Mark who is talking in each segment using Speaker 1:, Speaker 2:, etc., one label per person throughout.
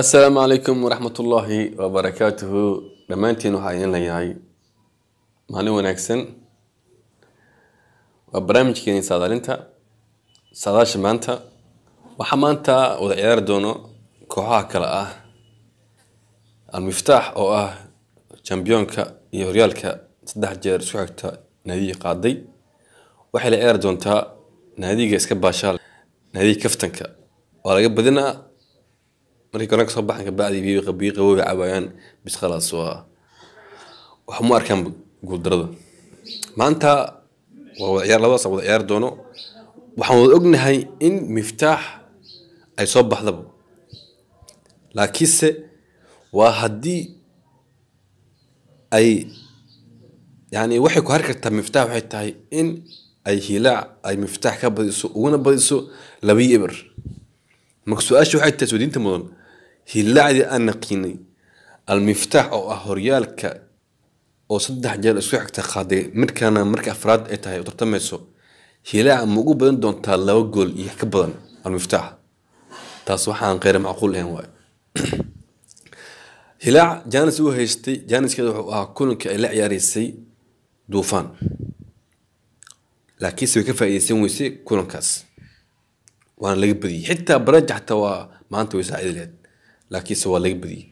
Speaker 1: asalaamu calaykum waraxmat ullaahi wabarakaatuhu dhammaantiin waxaa idin leeyahay maalin wanaagsan waa barnaamijkeeni saadaalinta saadaasha maanta waxaa maanta wada ciyaari doono kooxaha kale ah almiftaax oo ah jambiyoonka iyo horyaalka saddex jeer isku xigta naadiyii qaaday waxay la ciyaari doontaa naadiga iska baashaal naadiga kaftanka waa laga badinaa markii korna kasoo baxan kabacdi biyo qaboobi cabayaan bis khalaas waa wax ma arkaan guuldarada maanta waa wada ciyaar labadaas wada ciyaar doono waxaan wada ognahay in miftaax ay soo baxdaba laakiinse waa haddii ay yani waxay ku hari kartaa miftaax waxay tahay in ay hilaac ay miftaax ka badiso uguna badiso labiyo eber marka su-aasha waxay tahay suudiinta mudan hilaacdii aan naqiinay almiftaax oo ah horyaalka oo saddex jeer isku xigta qaaday midkaana marka afraad ay tahay tartamayso hilaac ma ugu badan doontaa laba gool iyo ka badan almiftaaxa taas waxaan kheyre macquul ahayn waay hilaac janis uu haystay janiskeeda wuxuu ahaa kulanka ay la ciyaaraysay duufaan laakiinse way ka faa'iideysan weysay kulankaas waana laga badiyey xitaa baraja waa maanta way saaciidi lahayd laakiinse waa laga badiyey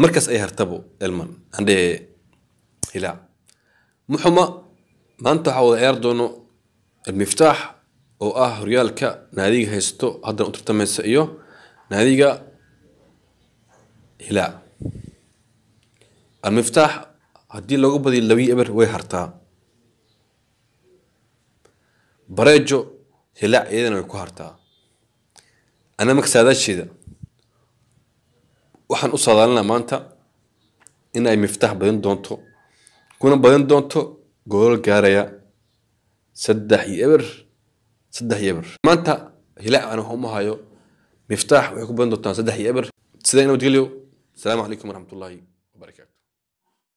Speaker 1: markaas ay hartabo elman handhee hilaac muxuma maanta waxaa wada ciyaar doono almiftaax oo ah horyaalka naadiga haysto haddana u tartamaysa iyo naadiga hilaac almiftaax haddii looga badiyo labii eber way hartaa bareejo hilaac iyadana way ku hartaa anamaka saadaasheeda waxaan u saadaalinaa maanta in ay miftaax badin doonto kuna badin doonto goolal gaaraya saddex iyo eber saddex iyo eber maanta hilaac aan waxuma hayo miftaax waxay ku badin doontaan saddex iyo eber sidaa inabadgelyo asalaamu calaykum waraxmatullaahi wabarakaatu